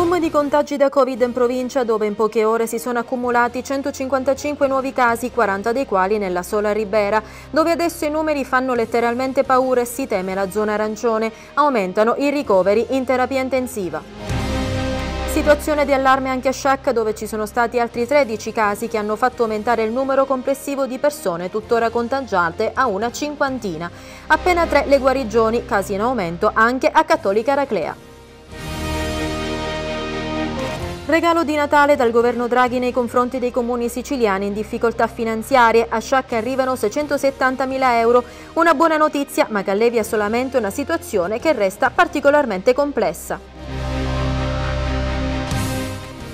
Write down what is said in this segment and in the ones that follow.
Boom di contagi da Covid in provincia dove in poche ore si sono accumulati 155 nuovi casi, 40 dei quali nella sola Ribera, dove adesso i numeri fanno letteralmente paura e si teme la zona arancione. Aumentano i ricoveri in terapia intensiva. Situazione di allarme anche a Sciacca dove ci sono stati altri 13 casi che hanno fatto aumentare il numero complessivo di persone tuttora contagiate a una cinquantina. Appena tre le guarigioni, casi in aumento anche a Cattolica Araclea. Regalo di Natale dal governo Draghi nei confronti dei comuni siciliani in difficoltà finanziarie. A Sciacca arrivano 670.000 euro. Una buona notizia, ma che allevia solamente una situazione che resta particolarmente complessa.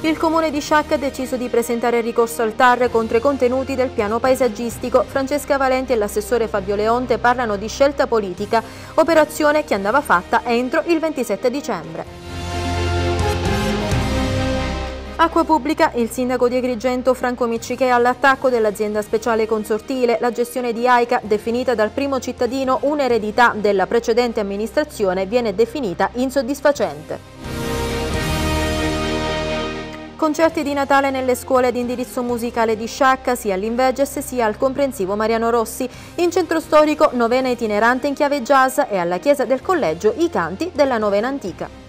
Il comune di Sciacca ha deciso di presentare ricorso al TAR contro i contenuti del piano paesaggistico. Francesca Valenti e l'assessore Fabio Leonte parlano di scelta politica, operazione che andava fatta entro il 27 dicembre. Acqua pubblica, il sindaco di Agrigento Franco Miccichè all'attacco dell'azienda speciale consortile, la gestione di AICA, definita dal primo cittadino un'eredità della precedente amministrazione, viene definita insoddisfacente. Concerti di Natale nelle scuole di indirizzo musicale di Sciacca, sia all'Inveges sia al comprensivo Mariano Rossi. In centro storico, novena itinerante in chiave jazz e alla chiesa del collegio i canti della novena antica.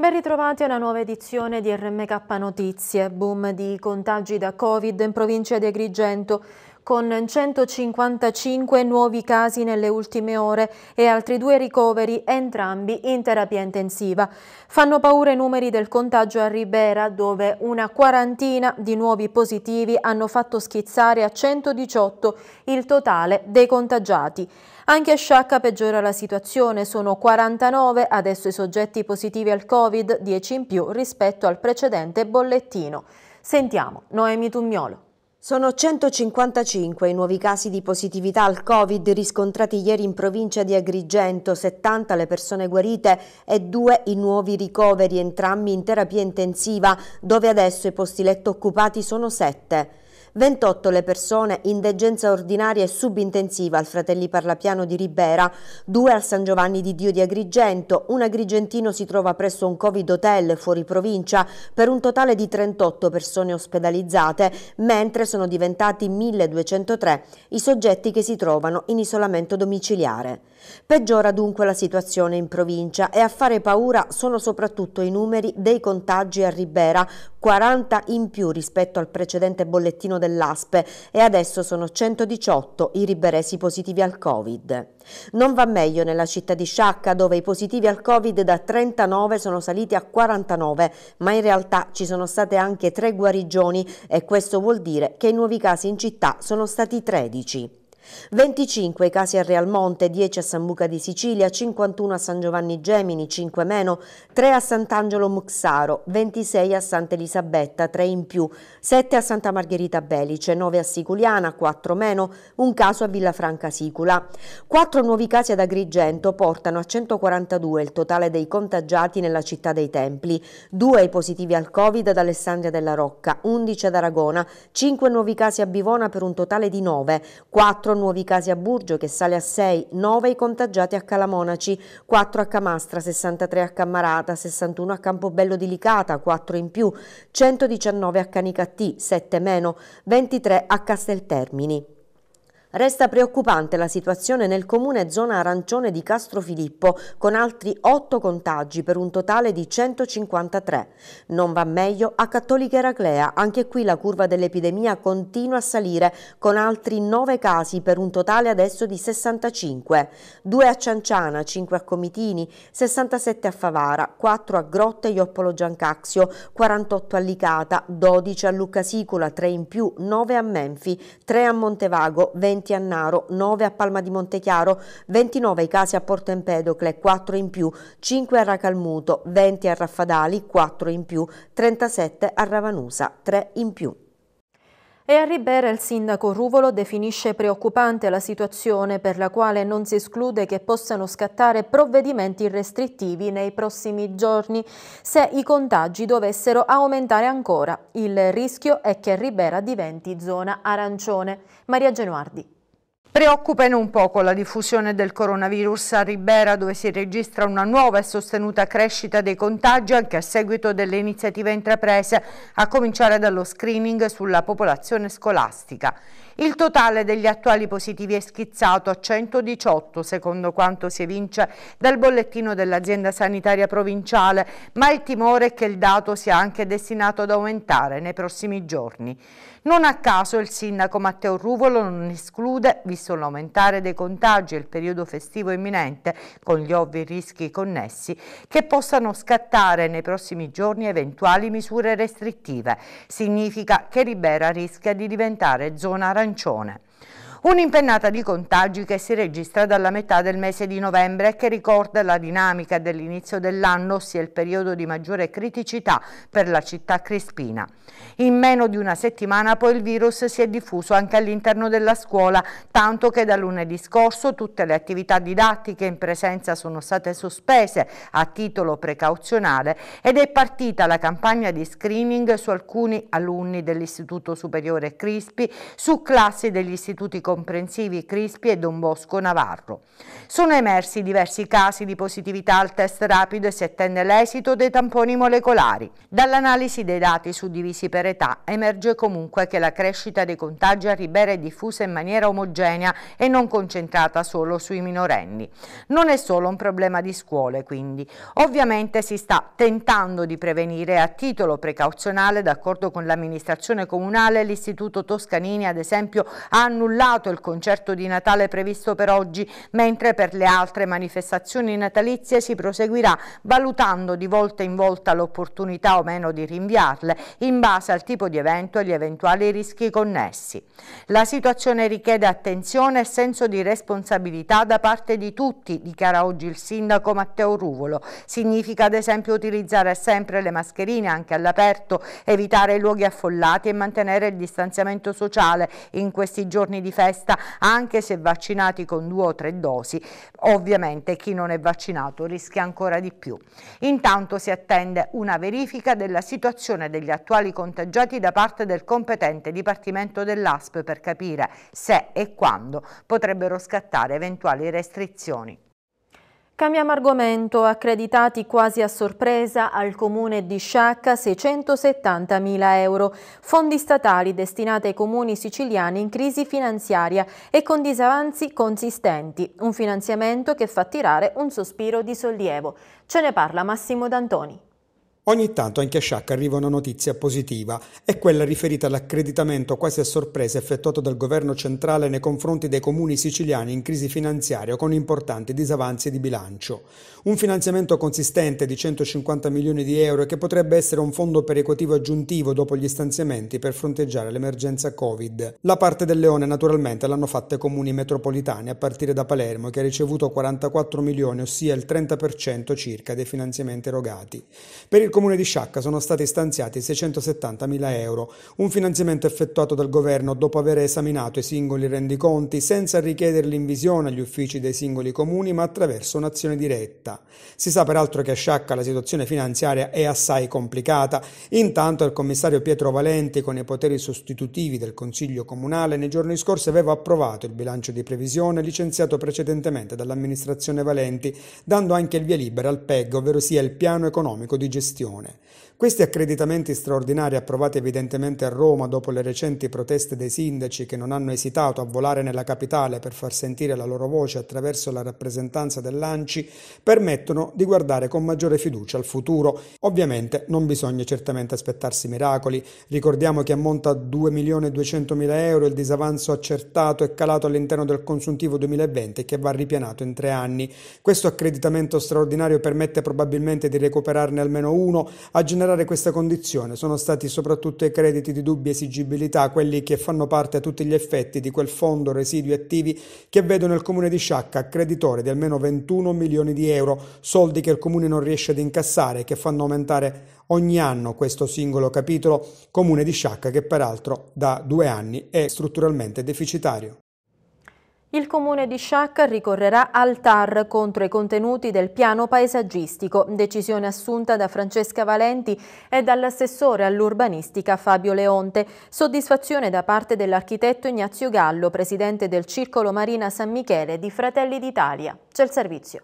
Ben ritrovati a una nuova edizione di RMK Notizie, boom di contagi da Covid in provincia di Agrigento con 155 nuovi casi nelle ultime ore e altri due ricoveri, entrambi in terapia intensiva. Fanno paura i numeri del contagio a Ribera, dove una quarantina di nuovi positivi hanno fatto schizzare a 118 il totale dei contagiati. Anche a Sciacca peggiora la situazione, sono 49 adesso i soggetti positivi al Covid, 10 in più rispetto al precedente bollettino. Sentiamo Noemi Tugnolo. Sono 155 i nuovi casi di positività al Covid riscontrati ieri in provincia di Agrigento, 70 le persone guarite e 2 i nuovi ricoveri, entrambi in terapia intensiva, dove adesso i posti letto occupati sono 7. 28 le persone in degenza ordinaria e subintensiva al Fratelli Parlapiano di Ribera, due al San Giovanni di Dio di Agrigento, un agrigentino si trova presso un Covid hotel fuori provincia per un totale di 38 persone ospedalizzate, mentre sono diventati 1203 i soggetti che si trovano in isolamento domiciliare. Peggiora dunque la situazione in provincia e a fare paura sono soprattutto i numeri dei contagi a Ribera, 40 in più rispetto al precedente bollettino dell'ASPE e adesso sono 118 i riberesi positivi al Covid. Non va meglio nella città di Sciacca dove i positivi al Covid da 39 sono saliti a 49, ma in realtà ci sono state anche tre guarigioni e questo vuol dire che i nuovi casi in città sono stati 13. 25 i casi a Real Monte, 10 a San Buca di Sicilia, 51 a San Giovanni Gemini, 5 meno, 3 a Sant'Angelo Muxaro, 26 a Santa Elisabetta, 3 in più, 7 a Santa Margherita Belice, 9 a Siculiana, 4 meno, un caso a Villafranca Sicula. 4 nuovi casi ad Agrigento portano a 142 il totale dei contagiati nella città dei Templi, 2 i positivi al Covid ad Alessandria della Rocca, 11 ad Aragona, 5 nuovi casi a Bivona per un totale di 9, 4 nuovi casi a Burgio che sale a 6, 9 i contagiati a Calamonaci, 4 a Camastra, 63 a Cammarata, 61 a Campobello di Licata, 4 in più, 119 a Canicattì, 7 meno, 23 a Casteltermini. Resta preoccupante la situazione nel comune zona arancione di Castrofilippo con altri 8 contagi per un totale di 153. Non va meglio a Cattolica Eraclea, anche qui la curva dell'epidemia continua a salire con altri 9 casi per un totale adesso di 65. 2 a Cianciana, 5 a Comitini, 67 a Favara, 4 a Grotte Ioppolo Giancaxio, 48 a Licata, 12 a Lucca Sicula, 3 in più, 9 a Menfi, 3 a Montevago, 20 20 a Naro, 9 a Palma di Montechiaro, 29 i casi a Porto Empedocle, 4 in più, 5 a Racalmuto, 20 a Raffadali, 4 in più, 37 a Ravanusa, 3 in più. E a Ribera il sindaco Ruvolo definisce preoccupante la situazione per la quale non si esclude che possano scattare provvedimenti restrittivi nei prossimi giorni se i contagi dovessero aumentare ancora. Il rischio è che Ribera diventi zona arancione. Maria Genuardi. Preoccupano un poco la diffusione del coronavirus a Ribera dove si registra una nuova e sostenuta crescita dei contagi anche a seguito delle iniziative intraprese a cominciare dallo screening sulla popolazione scolastica. Il totale degli attuali positivi è schizzato a 118 secondo quanto si evince dal bollettino dell'azienda sanitaria provinciale, ma il timore è che il dato sia anche destinato ad aumentare nei prossimi giorni. Non a caso il sindaco Matteo Ruvolo non esclude, visto l'aumentare dei contagi e il periodo festivo imminente, con gli ovvi rischi connessi, che possano scattare nei prossimi giorni eventuali misure restrittive. Significa che Ribera rischia di diventare zona arancione arancione. Un'impennata di contagi che si registra dalla metà del mese di novembre e che ricorda la dinamica dell'inizio dell'anno, ossia il periodo di maggiore criticità per la città crispina. In meno di una settimana poi il virus si è diffuso anche all'interno della scuola, tanto che da lunedì scorso tutte le attività didattiche in presenza sono state sospese a titolo precauzionale ed è partita la campagna di screening su alcuni alunni dell'Istituto Superiore Crispi, su classi degli istituti comprensivi Crispi e Don Bosco Navarro. Sono emersi diversi casi di positività al test rapido e si attende l'esito dei tamponi molecolari. Dall'analisi dei dati suddivisi per età emerge comunque che la crescita dei contagi a Ribera è diffusa in maniera omogenea e non concentrata solo sui minorenni. Non è solo un problema di scuole quindi. Ovviamente si sta tentando di prevenire a titolo precauzionale d'accordo con l'amministrazione comunale l'istituto Toscanini ad esempio ha annullato annullato il concerto di Natale previsto per oggi, mentre per le altre manifestazioni natalizie si proseguirà valutando di volta in volta l'opportunità o meno di rinviarle in base al tipo di evento e gli eventuali rischi connessi. La situazione richiede attenzione e senso di responsabilità da parte di tutti, dichiara oggi il sindaco Matteo Ruvolo. Significa ad esempio utilizzare sempre le mascherine anche all'aperto, evitare i luoghi affollati e mantenere il distanziamento sociale in questi giorni di festa testa anche se vaccinati con due o tre dosi, ovviamente chi non è vaccinato rischia ancora di più. Intanto si attende una verifica della situazione degli attuali contagiati da parte del competente Dipartimento dell'ASP per capire se e quando potrebbero scattare eventuali restrizioni. Cambiamo argomento, accreditati quasi a sorpresa al comune di Sciacca 670.000 euro, fondi statali destinati ai comuni siciliani in crisi finanziaria e con disavanzi consistenti, un finanziamento che fa tirare un sospiro di sollievo. Ce ne parla Massimo D'Antoni. Ogni tanto anche a Sciacca arriva una notizia positiva, è quella riferita all'accreditamento quasi a sorpresa effettuato dal governo centrale nei confronti dei comuni siciliani in crisi finanziaria con importanti disavanzi di bilancio. Un finanziamento consistente di 150 milioni di euro che potrebbe essere un fondo perequativo aggiuntivo dopo gli stanziamenti per fronteggiare l'emergenza Covid. La parte del leone naturalmente l'hanno fatta i comuni metropolitani a partire da Palermo che ha ricevuto 44 milioni, ossia il 30% circa dei finanziamenti erogati. Per il comune di Sciacca sono stati stanziati 670.000 euro, un finanziamento effettuato dal governo dopo aver esaminato i singoli rendiconti senza richiederli in visione agli uffici dei singoli comuni ma attraverso un'azione diretta. Si sa peraltro che a Sciacca la situazione finanziaria è assai complicata, intanto il commissario Pietro Valenti con i poteri sostitutivi del Consiglio Comunale nei giorni scorsi aveva approvato il bilancio di previsione licenziato precedentemente dall'amministrazione Valenti, dando anche il via libera al PEG, ovvero sia il piano economico di gestione religione Questi accreditamenti straordinari approvati evidentemente a Roma dopo le recenti proteste dei sindaci che non hanno esitato a volare nella capitale per far sentire la loro voce attraverso la rappresentanza dell'ANCI permettono di guardare con maggiore fiducia al futuro. Ovviamente non bisogna certamente aspettarsi miracoli. Ricordiamo che ammonta a 2.200.000 euro il disavanzo accertato e calato all'interno del consuntivo 2020 che va ripianato in tre anni. Questo accreditamento straordinario permette probabilmente di recuperarne almeno uno, a generare superare questa condizione sono stati soprattutto i crediti di dubbia esigibilità, quelli che fanno parte a tutti gli effetti di quel fondo residui attivi che vedono il comune di Sciacca creditore di almeno 21 milioni di euro, soldi che il comune non riesce ad incassare e che fanno aumentare ogni anno questo singolo capitolo comune di Sciacca che peraltro da due anni è strutturalmente deficitario. Il comune di Sciacca ricorrerà al TAR contro i contenuti del piano paesaggistico, decisione assunta da Francesca Valenti e dall'assessore all'urbanistica Fabio Leonte. Soddisfazione da parte dell'architetto Ignazio Gallo, presidente del Circolo Marina San Michele di Fratelli d'Italia. C'è il servizio.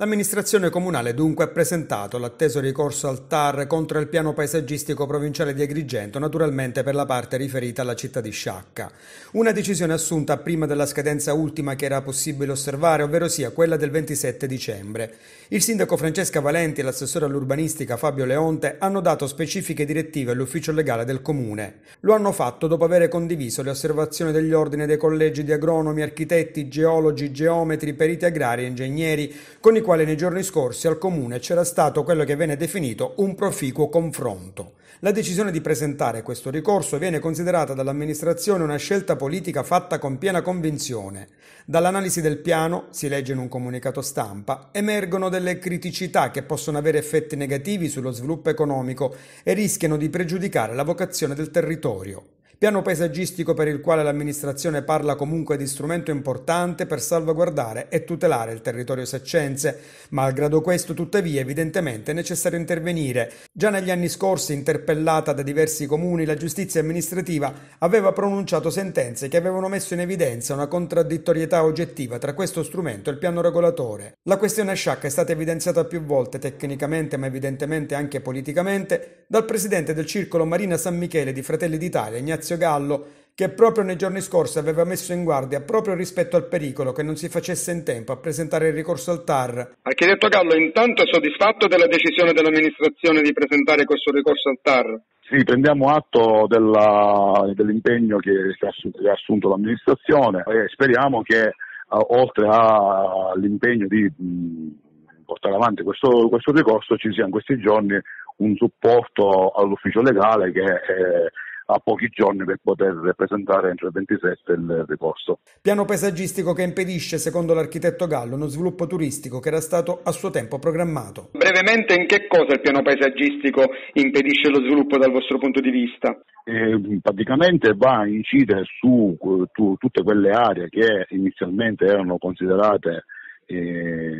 L'amministrazione comunale dunque ha presentato l'atteso ricorso al TAR contro il piano paesaggistico provinciale di Agrigento, naturalmente per la parte riferita alla città di Sciacca. Una decisione assunta prima della scadenza ultima che era possibile osservare, ovvero sia quella del 27 dicembre. Il sindaco Francesca Valenti e l'assessore all'urbanistica Fabio Leonte hanno dato specifiche direttive all'ufficio legale del comune. Lo hanno fatto dopo aver condiviso le osservazioni degli ordini dei collegi di agronomi, architetti, geologi, geometri, periti agrari e ingegneri, con i quali quale nei giorni scorsi al Comune c'era stato quello che viene definito un proficuo confronto. La decisione di presentare questo ricorso viene considerata dall'amministrazione una scelta politica fatta con piena convinzione. Dall'analisi del piano, si legge in un comunicato stampa, emergono delle criticità che possono avere effetti negativi sullo sviluppo economico e rischiano di pregiudicare la vocazione del territorio piano paesaggistico per il quale l'amministrazione parla comunque di strumento importante per salvaguardare e tutelare il territorio seccense. Malgrado questo, tuttavia, evidentemente è necessario intervenire. Già negli anni scorsi, interpellata da diversi comuni, la giustizia amministrativa aveva pronunciato sentenze che avevano messo in evidenza una contraddittorietà oggettiva tra questo strumento e il piano regolatore. La questione sciacca è stata evidenziata più volte tecnicamente, ma evidentemente anche politicamente, dal presidente del Circolo Marina San Michele di Fratelli d'Italia, Ignazio Alessio Gallo, che proprio nei giorni scorsi aveva messo in guardia proprio rispetto al pericolo che non si facesse in tempo a presentare il ricorso al TAR. Architetto Gallo, intanto è soddisfatto della decisione dell'amministrazione di presentare questo ricorso al TAR? Sì, prendiamo atto della, dell'impegno che ha assunto l'amministrazione e speriamo che eh, oltre all'impegno di mm, portare avanti questo, questo, ricorso ci sia in questi giorni un supporto all'ufficio legale che eh, a pochi giorni per poter presentare entro il 27 il ricorso. Piano paesaggistico che impedisce, secondo l'architetto Gallo, uno sviluppo turistico che era stato a suo tempo programmato. Brevemente, in che cosa il piano paesaggistico impedisce lo sviluppo dal vostro punto di vista? Eh, praticamente va a incidere su, su tutte quelle aree che inizialmente erano considerate eh,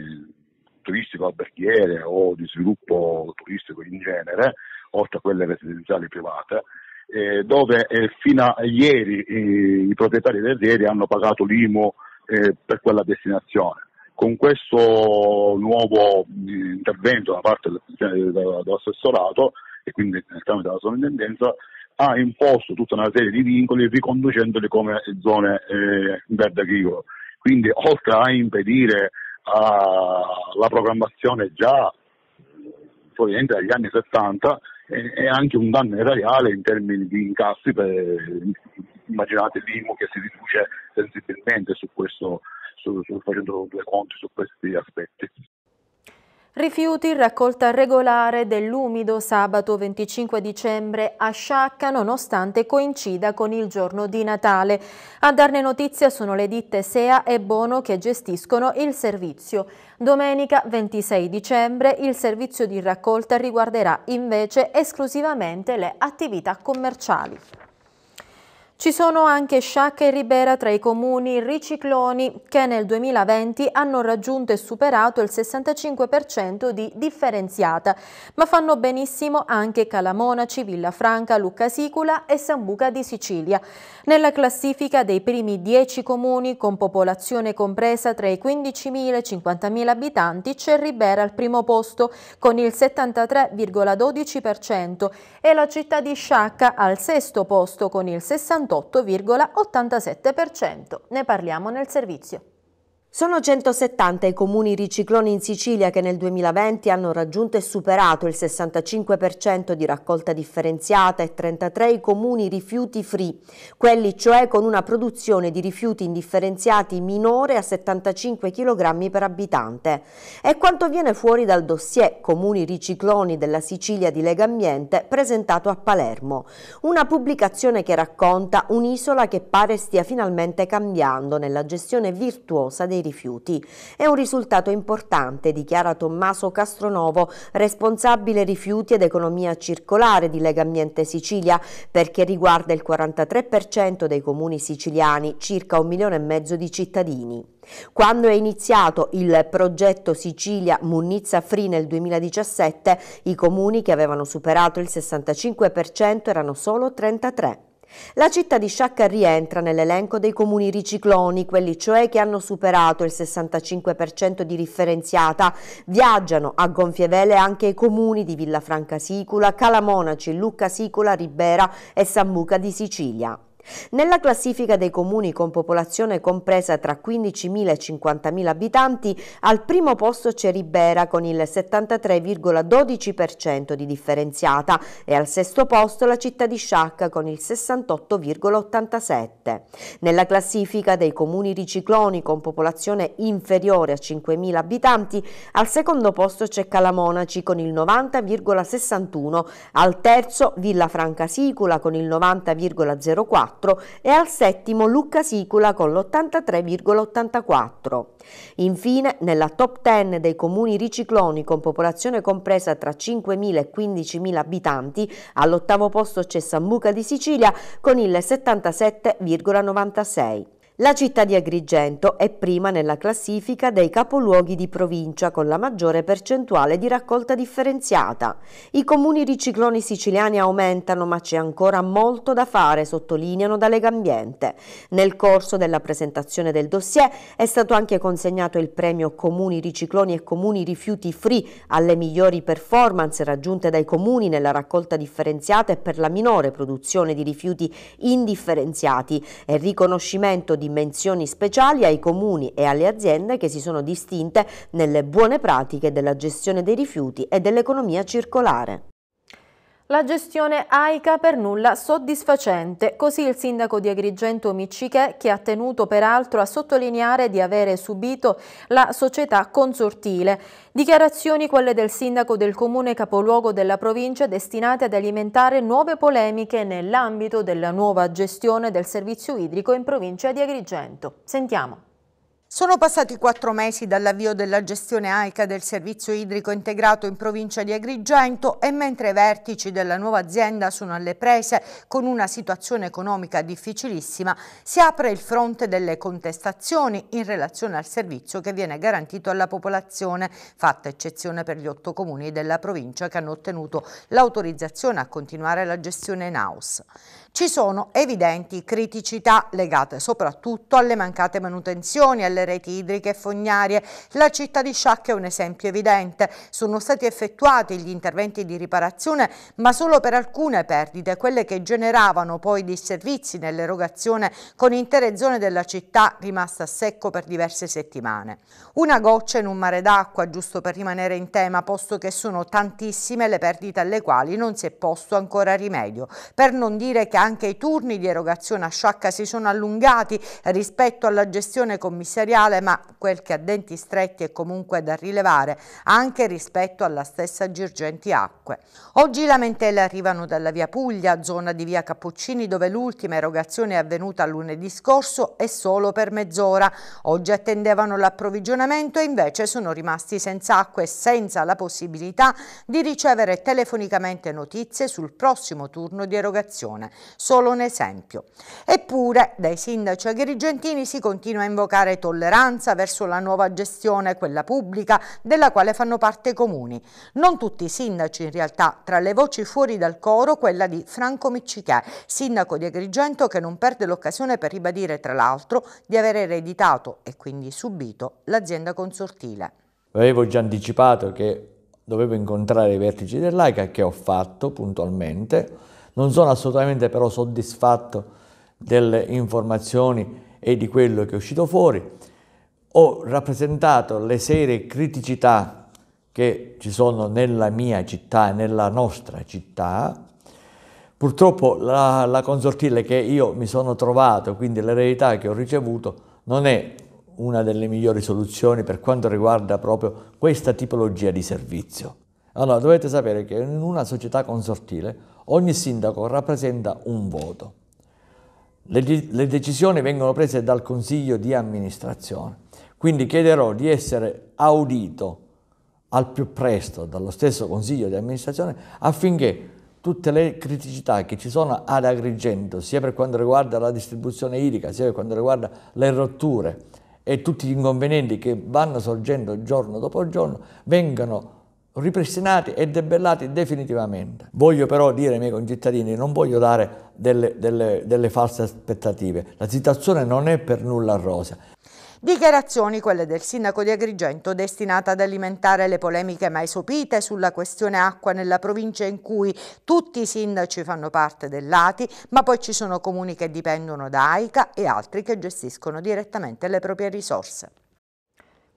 turistico-alberghiere o di sviluppo turistico in genere, oltre a quelle residenziali private, eh, dove eh, fino a ieri i proprietari del Rieri hanno pagato l'IMU eh, per quella destinazione. Con questo nuovo mm, intervento da parte dell'assessorato e quindi nel tramite la sovrintendenza ha imposto tutta una serie di vincoli riconducendoli come zone eh, verde agricolo. Quindi oltre a impedire uh, la programmazione già proveniente dagli anni 70, è anche un danno erariale in termini di incassi, per, immaginate l'IMU che si riduce sensibilmente su questo, su, su, facendo due conti su questi aspetti. Rifiuti, raccolta regolare dell'umido sabato 25 dicembre a Sciacca nonostante coincida con il giorno di Natale. A darne notizia sono le ditte Sea e Bono che gestiscono il servizio. Domenica 26 dicembre il servizio di raccolta riguarderà invece esclusivamente le attività commerciali. Ci sono anche Sciacca e Ribera tra i comuni ricicloni che nel 2020 hanno raggiunto e superato il 65% di differenziata, ma fanno benissimo anche Calamonaci, Villafranca, Luccasicula e Sambuca di Sicilia. Nella classifica dei primi 10 comuni con popolazione compresa tra i 15.000 e i 50.000 abitanti c'è Ribera al primo posto con il 73,12% e la città di Sciacca al sesto posto con il 61,5%. 48,87%. Ne parliamo nel servizio. Sono 170 i comuni ricicloni in Sicilia che nel 2020 hanno raggiunto e superato il 65% di raccolta differenziata e 33 i comuni rifiuti free, quelli cioè con una produzione di rifiuti indifferenziati minore a 75 kg per abitante. È quanto viene fuori dal dossier Comuni ricicloni della Sicilia di Lega Ambiente presentato a Palermo, una pubblicazione che racconta un'isola che pare stia finalmente cambiando nella gestione virtuosa dei dei rifiuti. È un risultato importante, dichiara Tommaso Castronovo, responsabile rifiuti ed economia circolare di Lega Ambiente Sicilia, perché riguarda il 43% dei comuni siciliani, circa un milione e mezzo di cittadini. Quando è iniziato il progetto Sicilia Munizza Free nel 2017, i comuni che avevano superato il 65% erano solo 33. La città di Sciacca rientra nell'elenco dei comuni ricicloni, quelli cioè che hanno superato il 65% di differenziata. Viaggiano a gonfie vele anche i comuni di Villafranca Sicula, Calamonaci, Lucca Sicula, Ribera e Sambuca di Sicilia. Nella classifica dei comuni con popolazione compresa tra 15.000 e 50.000 abitanti, al primo posto c'è Ribera con il 73,12% di differenziata e al sesto posto la città di Sciacca con il 68,87%. Nella classifica dei comuni ricicloni con popolazione inferiore a 5.000 abitanti, al secondo posto c'è Calamonaci con il 90,61%, al terzo Villa Franca Sicula con il 90,04%, e al settimo Lucca Sicula con l'83,84. Infine, nella top 10 dei comuni ricicloni con popolazione compresa tra 5.000 e 15.000 abitanti, all'ottavo posto c'è Sambuca di Sicilia con il 77,96. La città di Agrigento è prima nella classifica dei capoluoghi di provincia con la maggiore percentuale di raccolta differenziata. I comuni ricicloni siciliani aumentano ma c'è ancora molto da fare, sottolineano da Legambiente. Nel corso della presentazione del dossier è stato anche consegnato il premio Comuni ricicloni e Comuni rifiuti free alle migliori performance raggiunte dai comuni nella raccolta differenziata e per la minore produzione di rifiuti indifferenziati e riconoscimento di dimensioni speciali ai comuni e alle aziende che si sono distinte nelle buone pratiche della gestione dei rifiuti e dell'economia circolare. La gestione AICA per nulla soddisfacente, così il sindaco di Agrigento Micicè, che ha tenuto peraltro a sottolineare di avere subito la società consortile. Dichiarazioni quelle del sindaco del comune capoluogo della provincia destinate ad alimentare nuove polemiche nell'ambito della nuova gestione del servizio idrico in provincia di Agrigento. Sentiamo. Sono passati quattro mesi dall'avvio della gestione AICA del servizio idrico integrato in provincia di Agrigento e mentre i vertici della nuova azienda sono alle prese con una situazione economica difficilissima, si apre il fronte delle contestazioni in relazione al servizio che viene garantito alla popolazione, fatta eccezione per gli otto comuni della provincia che hanno ottenuto l'autorizzazione a continuare la gestione in house. Ci sono evidenti criticità legate soprattutto alle mancate manutenzioni, alle reti idriche e fognarie. La città di Sciacca è un esempio evidente. Sono stati effettuati gli interventi di riparazione, ma solo per alcune perdite, quelle che generavano poi disservizi nell'erogazione con intere zone della città rimaste a secco per diverse settimane. Una goccia in un mare d'acqua, giusto per rimanere in tema, posto che sono tantissime le perdite alle quali non si è posto ancora rimedio, per non dire che anche i turni di erogazione a sciacca si sono allungati rispetto alla gestione commissariale, ma quel che a denti stretti è comunque da rilevare anche rispetto alla stessa Girgenti Acque. Oggi lamentele arrivano dalla via Puglia, zona di via Cappuccini, dove l'ultima erogazione è avvenuta lunedì scorso e solo per mezz'ora. Oggi attendevano l'approvvigionamento e invece sono rimasti senza acqua e senza la possibilità di ricevere telefonicamente notizie sul prossimo turno di erogazione solo un esempio. Eppure dai sindaci agrigentini si continua a invocare tolleranza verso la nuova gestione, quella pubblica, della quale fanno parte i comuni. Non tutti i sindaci in realtà, tra le voci fuori dal coro quella di Franco Miccichè, sindaco di Agrigento che non perde l'occasione per ribadire tra l'altro di aver ereditato e quindi subito l'azienda consortile. Avevo già anticipato che dovevo incontrare i vertici dell'AICA che ho fatto puntualmente non sono assolutamente però soddisfatto delle informazioni e di quello che è uscito fuori. Ho rappresentato le serie criticità che ci sono nella mia città e nella nostra città. Purtroppo la, la consortile che io mi sono trovato, quindi l'eredità che ho ricevuto, non è una delle migliori soluzioni per quanto riguarda proprio questa tipologia di servizio. Allora, dovete sapere che in una società consortile ogni sindaco rappresenta un voto. Le, le decisioni vengono prese dal consiglio di amministrazione, quindi chiederò di essere audito al più presto dallo stesso consiglio di amministrazione affinché tutte le criticità che ci sono ad Agrigento, sia per quanto riguarda la distribuzione idrica, sia per quanto riguarda le rotture e tutti gli inconvenienti che vanno sorgendo giorno dopo giorno, vengano ripristinati e debellati definitivamente. Voglio però dire ai miei concittadini, non voglio dare delle, delle, delle false aspettative, la situazione non è per nulla rosa. Dichiarazioni, quelle del sindaco di Agrigento, destinate ad alimentare le polemiche mai sopite sulla questione acqua nella provincia in cui tutti i sindaci fanno parte dell'ATI, ma poi ci sono comuni che dipendono da AICA e altri che gestiscono direttamente le proprie risorse.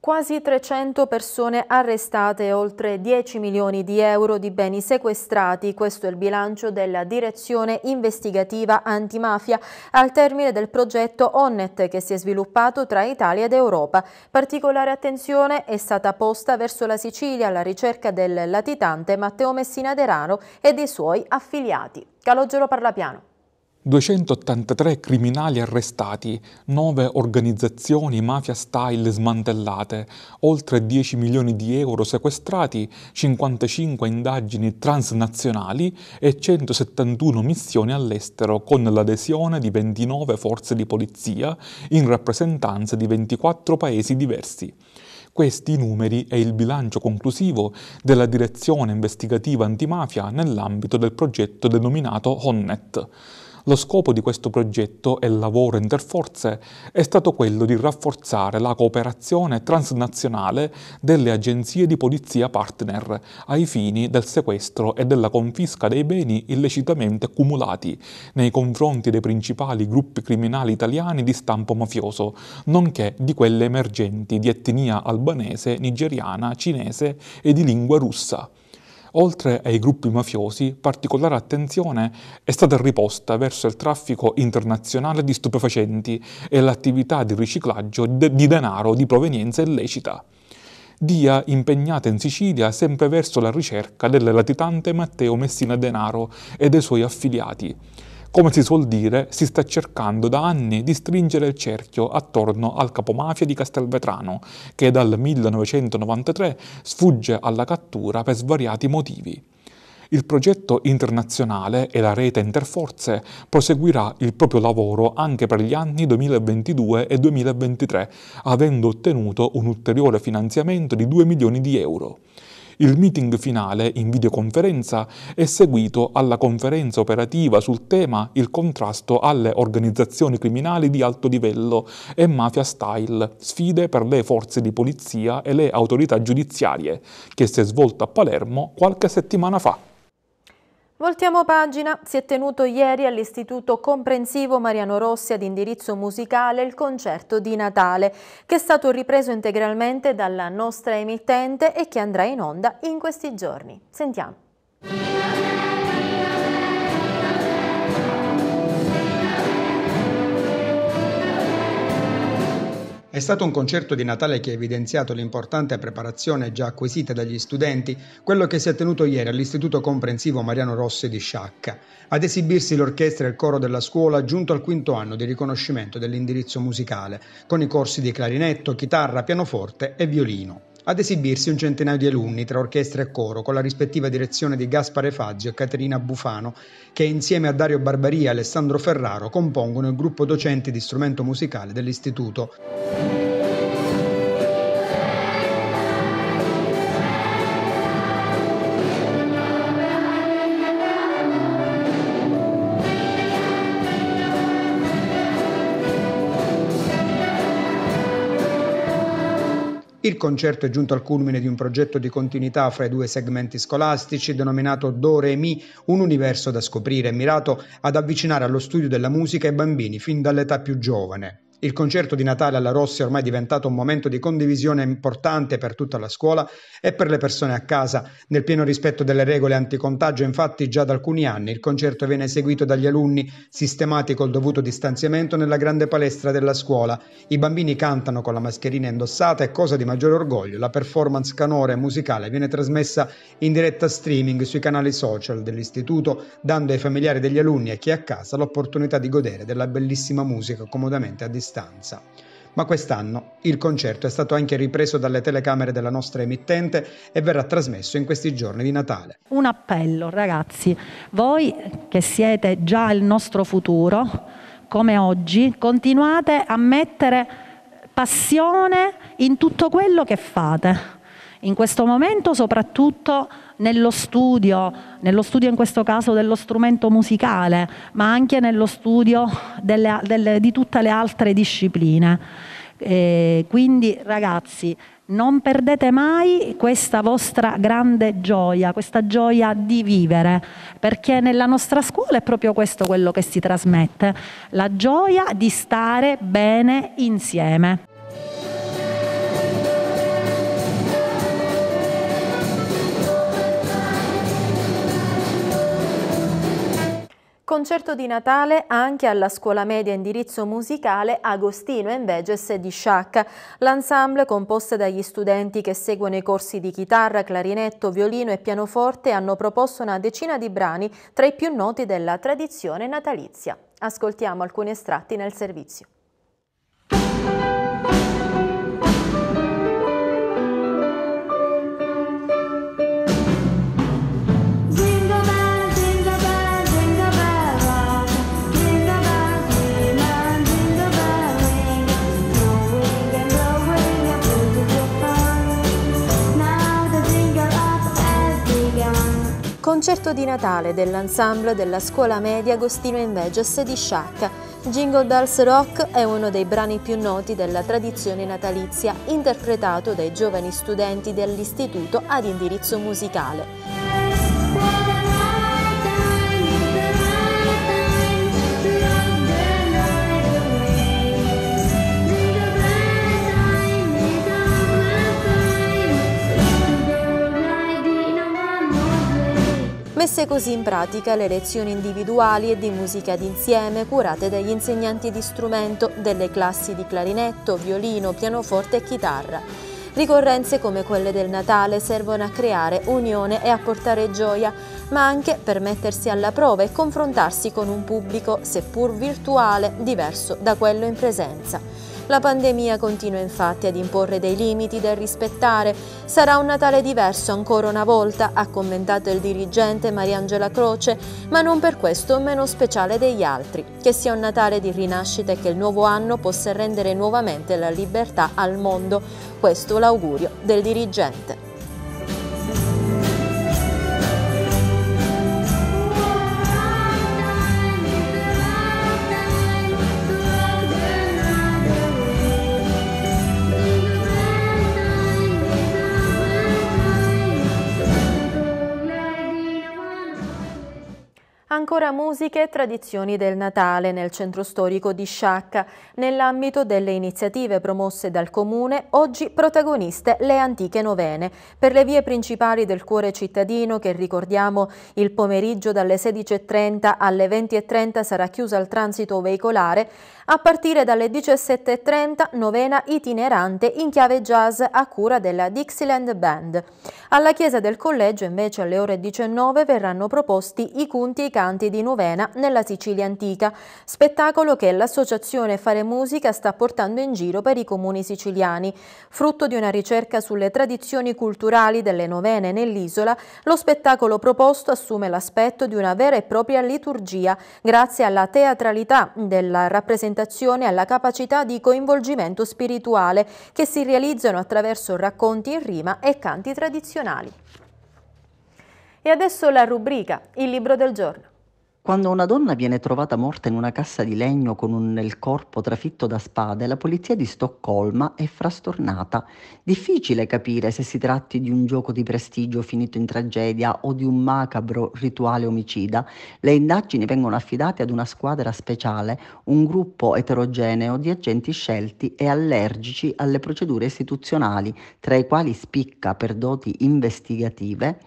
Quasi 300 persone arrestate e oltre 10 milioni di euro di beni sequestrati, questo è il bilancio della Direzione Investigativa Antimafia al termine del progetto ONNET che si è sviluppato tra Italia ed Europa. Particolare attenzione è stata posta verso la Sicilia alla ricerca del latitante Matteo Messina Derano e dei suoi affiliati. Calogero Parlapiano. 283 criminali arrestati, 9 organizzazioni mafia style smantellate, oltre 10 milioni di euro sequestrati, 55 indagini transnazionali e 171 missioni all'estero con l'adesione di 29 forze di polizia in rappresentanza di 24 paesi diversi. Questi numeri è il bilancio conclusivo della direzione investigativa antimafia nell'ambito del progetto denominato Honnet. Lo scopo di questo progetto e lavoro interforze è stato quello di rafforzare la cooperazione transnazionale delle agenzie di polizia partner ai fini del sequestro e della confisca dei beni illecitamente accumulati nei confronti dei principali gruppi criminali italiani di stampo mafioso, nonché di quelle emergenti di etnia albanese, nigeriana, cinese e di lingua russa. Oltre ai gruppi mafiosi, particolare attenzione è stata riposta verso il traffico internazionale di stupefacenti e l'attività di riciclaggio di denaro di provenienza illecita. Dia impegnata in Sicilia sempre verso la ricerca del latitante Matteo Messina Denaro e dei suoi affiliati come si suol dire, si sta cercando da anni di stringere il cerchio attorno al capomafia di Castelvetrano, che dal 1993 sfugge alla cattura per svariati motivi. Il progetto internazionale e la rete Interforze proseguirà il proprio lavoro anche per gli anni 2022 e 2023, avendo ottenuto un ulteriore finanziamento di 2 milioni di euro. Il meeting finale in videoconferenza è seguito alla conferenza operativa sul tema il contrasto alle organizzazioni criminali di alto livello e mafia style, sfide per le forze di polizia e le autorità giudiziarie, che si è svolta a Palermo qualche settimana fa. Voltiamo pagina. Si è tenuto ieri all'Istituto Comprensivo Mariano Rossi ad indirizzo musicale il concerto di Natale, che è stato ripreso integralmente dalla nostra emittente e che andrà in onda in questi giorni. Sentiamo. È stato un concerto di Natale che ha evidenziato l'importante preparazione già acquisita dagli studenti, quello che si è tenuto ieri all'Istituto Comprensivo Mariano Rossi di Sciacca. Ad esibirsi l'orchestra e il coro della scuola giunto al quinto anno di riconoscimento dell'indirizzo musicale, con i corsi di clarinetto, chitarra, pianoforte e violino. Ad esibirsi un centinaio di alunni tra orchestra e coro, con la rispettiva direzione di Gaspare Faggi e Caterina Bufano, che insieme a Dario Barbaria e Alessandro Ferraro compongono il gruppo docenti di strumento musicale dell'istituto. Il concerto è giunto al culmine di un progetto di continuità fra i due segmenti scolastici denominato Do Re Mi, un universo da scoprire, mirato ad avvicinare allo studio della musica i bambini fin dall'età più giovane. Il concerto di Natale alla Rossi è ormai diventato un momento di condivisione importante per tutta la scuola e per le persone a casa. Nel pieno rispetto delle regole anticontagio, infatti, già da alcuni anni il concerto viene eseguito dagli alunni, sistemati col dovuto distanziamento nella grande palestra della scuola. I bambini cantano con la mascherina indossata e, cosa di maggiore orgoglio, la performance canore musicale viene trasmessa in diretta streaming sui canali social dell'istituto, dando ai familiari degli alunni e a chi è a casa l'opportunità di godere della bellissima musica comodamente a distanza distanza. Ma quest'anno il concerto è stato anche ripreso dalle telecamere della nostra emittente e verrà trasmesso in questi giorni di Natale. Un appello, ragazzi, voi che siete già il nostro futuro, come oggi, continuate a mettere passione in tutto quello che fate. In questo momento soprattutto nello studio, nello studio in questo caso dello strumento musicale, ma anche nello studio delle, delle, di tutte le altre discipline. Eh, quindi ragazzi, non perdete mai questa vostra grande gioia, questa gioia di vivere, perché nella nostra scuola è proprio questo quello che si trasmette, la gioia di stare bene insieme. concerto di Natale anche alla scuola media indirizzo musicale Agostino Enveges di Sciacca. L'ensemble, composta dagli studenti che seguono i corsi di chitarra, clarinetto, violino e pianoforte, hanno proposto una decina di brani tra i più noti della tradizione natalizia. Ascoltiamo alcuni estratti nel servizio. concerto di Natale dell'ensemble della scuola media Agostino Inveges di Sciacca. Jingle Bells Rock è uno dei brani più noti della tradizione natalizia, interpretato dai giovani studenti dell'istituto ad indirizzo musicale. messe così in pratica le lezioni individuali e di musica d'insieme curate dagli insegnanti di strumento delle classi di clarinetto, violino, pianoforte e chitarra. Ricorrenze come quelle del Natale servono a creare unione e a portare gioia, ma anche per mettersi alla prova e confrontarsi con un pubblico, seppur virtuale, diverso da quello in presenza. La pandemia continua infatti ad imporre dei limiti da rispettare. Sarà un Natale diverso ancora una volta, ha commentato il dirigente Mariangela Croce, ma non per questo meno speciale degli altri. Che sia un Natale di rinascita e che il nuovo anno possa rendere nuovamente la libertà al mondo. Questo l'augurio del dirigente. Ancora musiche e tradizioni del Natale nel centro storico di Sciacca. Nell'ambito delle iniziative promosse dal Comune, oggi protagoniste le antiche novene. Per le vie principali del cuore cittadino, che ricordiamo il pomeriggio dalle 16.30 alle 20.30 sarà chiusa al transito veicolare, a partire dalle 17.30 novena itinerante in chiave jazz a cura della Dixieland Band. Alla chiesa del collegio invece alle ore 19 verranno proposti i conti e i canti cantanti di Novena nella Sicilia antica, spettacolo che l'associazione Fare Musica sta portando in giro per i comuni siciliani. Frutto di una ricerca sulle tradizioni culturali delle novene nell'isola, lo spettacolo proposto assume l'aspetto di una vera e propria liturgia, grazie alla teatralità della rappresentazione e alla capacità di coinvolgimento spirituale che si realizzano attraverso racconti in rima e canti tradizionali. E adesso la rubrica Il libro del giorno. Quando una donna viene trovata morta in una cassa di legno con un, il corpo trafitto da spade, la polizia di Stoccolma è frastornata. Difficile capire se si tratti di un gioco di prestigio finito in tragedia o di un macabro rituale omicida. Le indagini vengono affidate ad una squadra speciale, un gruppo eterogeneo di agenti scelti e allergici alle procedure istituzionali, tra i quali spicca per doti investigative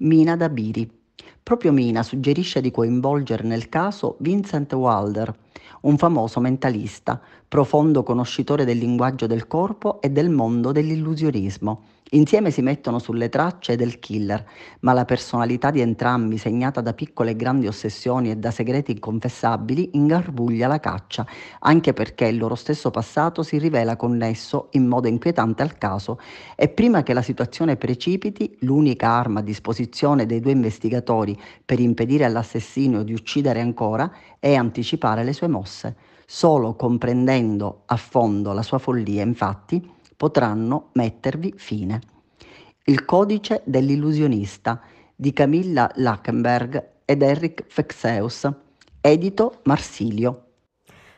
Mina Dabiri. Proprio Mina suggerisce di coinvolgere nel caso Vincent Wilder, un famoso mentalista, profondo conoscitore del linguaggio del corpo e del mondo dell'illusionismo, Insieme si mettono sulle tracce del killer, ma la personalità di entrambi, segnata da piccole e grandi ossessioni e da segreti inconfessabili, ingarbuglia la caccia, anche perché il loro stesso passato si rivela connesso in modo inquietante al caso e prima che la situazione precipiti, l'unica arma a disposizione dei due investigatori per impedire all'assassino di uccidere ancora è anticipare le sue mosse. Solo comprendendo a fondo la sua follia, infatti, potranno mettervi fine. Il codice dell'illusionista di Camilla Lackenberg ed Eric Fexeus, edito Marsilio.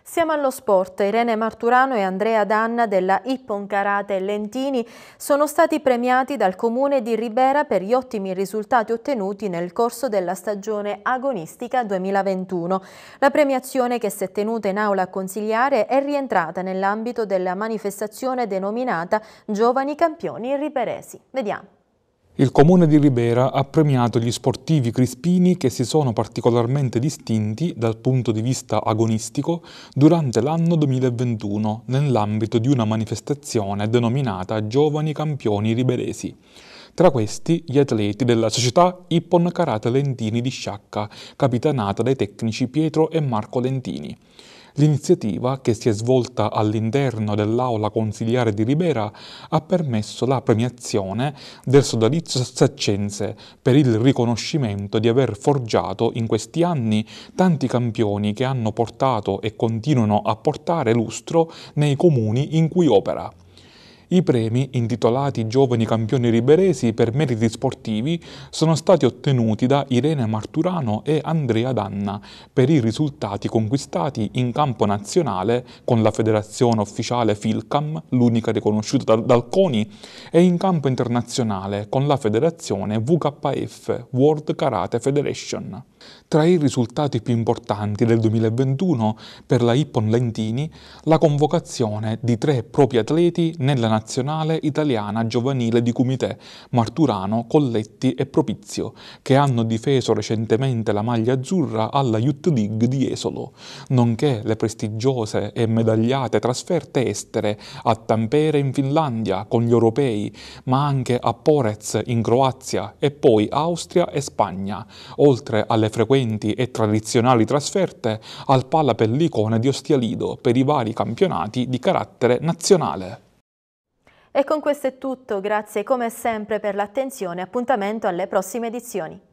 Siamo allo sport. Irene Marturano e Andrea Danna della Ippon Karate Lentini sono stati premiati dal comune di Ribera per gli ottimi risultati ottenuti nel corso della stagione agonistica 2021. La premiazione che si è tenuta in aula a consigliare è rientrata nell'ambito della manifestazione denominata Giovani Campioni Riperesi. Vediamo. Il comune di Ribera ha premiato gli sportivi crispini che si sono particolarmente distinti dal punto di vista agonistico durante l'anno 2021 nell'ambito di una manifestazione denominata Giovani Campioni Riberesi. Tra questi gli atleti della società Ippon Karate Lentini di Sciacca, capitanata dai tecnici Pietro e Marco Lentini. L'iniziativa, che si è svolta all'interno dell'aula consiliare di Ribera, ha permesso la premiazione del sodalizio saccense per il riconoscimento di aver forgiato in questi anni tanti campioni che hanno portato e continuano a portare lustro nei comuni in cui opera. I premi, intitolati Giovani Campioni Riberesi per meriti sportivi, sono stati ottenuti da Irene Marturano e Andrea Danna per i risultati conquistati in campo nazionale con la federazione ufficiale Filcam, l'unica riconosciuta dal, dal CONI, e in campo internazionale con la federazione VKF, World Karate Federation. Tra i risultati più importanti del 2021 per la Ippon Lentini, la convocazione di tre propri atleti nella nazionale italiana giovanile di Cumitè, Marturano, Colletti e Propizio, che hanno difeso recentemente la maglia azzurra alla Youth League di Esolo, nonché le prestigiose e medagliate trasferte estere a Tampere in Finlandia con gli europei, ma anche a Porez in Croazia e poi Austria e Spagna, oltre alle frequenti e tradizionali trasferte al Pala Pellicone di Ostialido per i vari campionati di carattere nazionale. E con questo è tutto, grazie come sempre per l'attenzione, appuntamento alle prossime edizioni.